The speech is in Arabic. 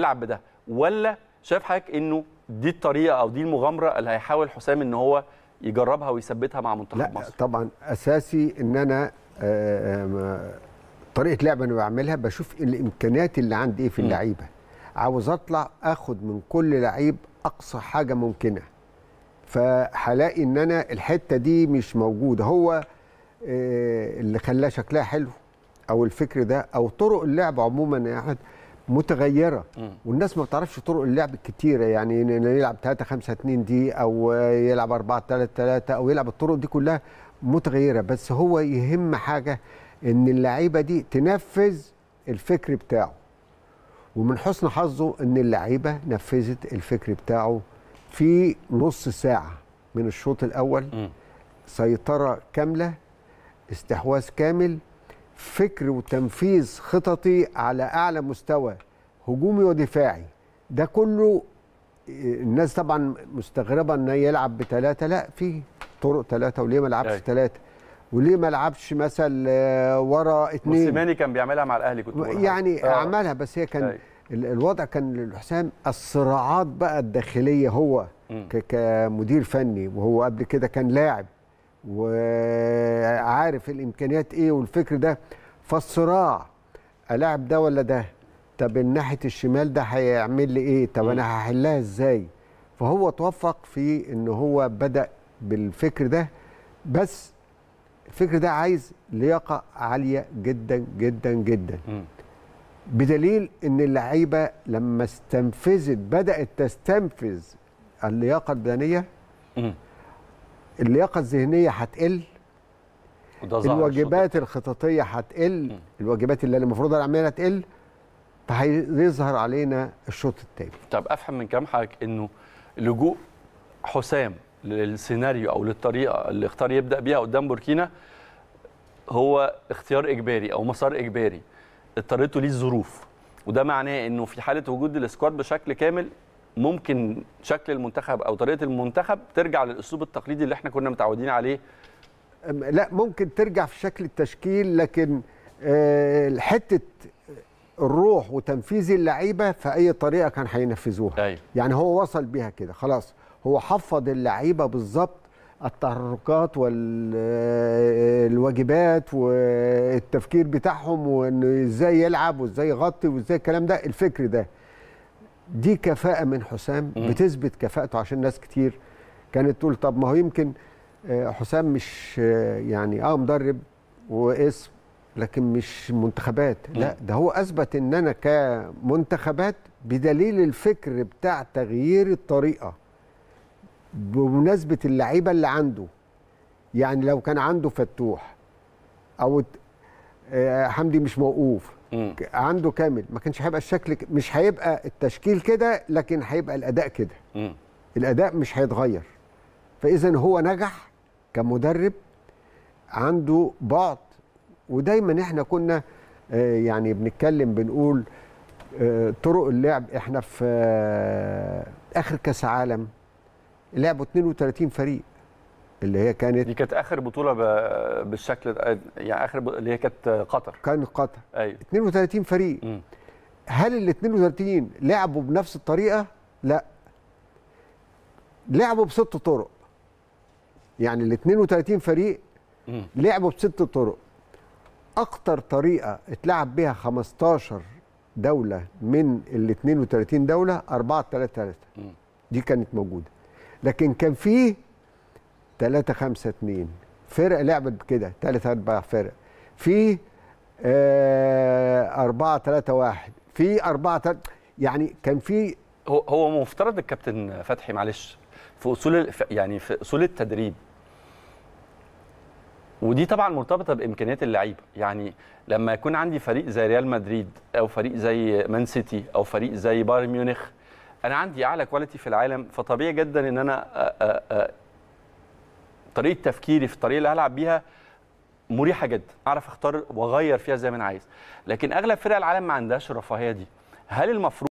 تلعب بده ولا شايف حضرتك انه دي الطريقه او دي المغامره اللي هيحاول حسام ان هو يجربها ويثبتها مع منتخب لا مصر طبعا اساسي ان انا آه، آه، آه، طريقه لعب انا بعملها بشوف الامكانيات اللي عندي ايه في اللعيبه عاوز اطلع اخد من كل لعيب اقصى حاجه ممكنه فهلاقي ان انا الحته دي مش موجوده هو اللي خلاه شكلها حلو او الفكر ده او طرق اللعب عموما يا احمد متغيره والناس ما بتعرفش طرق اللعب الكتيره يعني يلعب 3 5 2 دي او يلعب 4 3 3 او يلعب الطرق دي كلها متغيره بس هو يهم حاجه ان اللعيبه دي تنفذ الفكر بتاعه ومن حسن حظه ان اللعيبه نفذت الفكر بتاعه في نص ساعه من الشوط الاول سيطره كامله استحواذ كامل فكر وتنفيذ خططي على اعلى مستوى هجومي ودفاعي ده كله آه، الناس طبعا مستغربه ان يلعب بثلاثه لا في طرق ثلاثه وليه ما لعبش ثلاثه وليه ما لعبش مثلا آه، ورا اثنين موسيماني كان بيعملها مع الاهلي كنت بقولها يعني آه. عملها بس هي كان أي. الوضع كان للحسام الصراعات بقى الداخليه هو م. كمدير فني وهو قبل كده كان لاعب وعارف الامكانيات ايه والفكر ده فالصراع الاعب ده ولا ده طب الناحيه الشمال ده هيعمل لي ايه طب انا هحلها ازاي فهو توفق في ان هو بدا بالفكر ده بس الفكر ده عايز لياقه عاليه جدا جدا جدا م. بدليل ان اللعيبه لما استنفذت بدات تستنفذ اللياقه البدنيه اللياقه الذهنيه هتقل الواجبات الخططيه هتقل الواجبات اللي انا المفروض اعملها هتقل فهيظهر علينا الشوط الثاني طب افهم من كلام حضرتك انه لجوء حسام للسيناريو او للطريقه اللي اختار يبدا بيها قدام بوركينا هو اختيار اجباري او مسار اجباري اضطريته ليه الظروف وده معناه انه في حاله وجود السكواد بشكل كامل ممكن شكل المنتخب او طريقه المنتخب ترجع للاسلوب التقليدي اللي احنا كنا متعودين عليه لا ممكن ترجع في شكل التشكيل لكن آه، حته آه، الروح وتنفيذ اللعيبه في اي طريقه كان هينفذوها أيوة. يعني هو وصل بيها كده خلاص هو حفظ اللعيبه بالظبط التحركات والواجبات آه، والتفكير بتاعهم وانه ازاي يلعب وازاي يغطي وازاي الكلام ده الفكر ده دي كفاءه من حسام بتثبت كفاءته عشان ناس كتير كانت تقول طب ما هو يمكن آه، حسام مش آه، يعني اه مدرب واسم لكن مش منتخبات لا ده هو اثبت ان انا كمنتخبات بدليل الفكر بتاع تغيير الطريقه بمناسبه اللعيبه اللي عنده يعني لو كان عنده فتوح او آه، حمدي مش موقوف مم. عنده كامل ما كانش هيبقى الشكل مش هيبقى التشكيل كده لكن هيبقى الاداء كده الاداء مش هيتغير فاذا هو نجح كمدرب عنده بعض ودايما احنا كنا آه، يعني بنتكلم بنقول آه، طرق اللعب احنا في آه، اخر كاس عالم لعبوا 32 فريق اللي هي كانت دي كانت اخر بطوله بالشكل يعني اخر ب... اللي هي كانت قطر كانت قطر ايوه 32 فريق م. هل ال 32 لعبوا بنفس الطريقه؟ لا لعبوا بست طرق يعني ال 32 فريق م. لعبوا بست طرق اكتر طريقه اتلعب بها 15 دوله من ال 32 دوله 4 3 3 دي كانت موجوده لكن كان فيه 3 5 2 فرق لعبت كده 3 4 فرق في 4 3 1 في 4 3 يعني كان في هو هو مفترض الكابتن فتحي معلش في اصول يعني في اصول التدريب ودي طبعا مرتبطه بامكانيات اللعيبه يعني لما يكون عندي فريق زي ريال مدريد او فريق زي مان سيتي او فريق زي بايرن ميونخ انا عندي اعلى كواليتي في العالم فطبيعي جدا ان انا طريقه تفكيري في الطريقه اللي هلعب بيها مريحه جدا اعرف اختار واغير فيها زي ما انا عايز لكن اغلب فرق العالم ما عندهاش الرفاهيه دي هل المفروض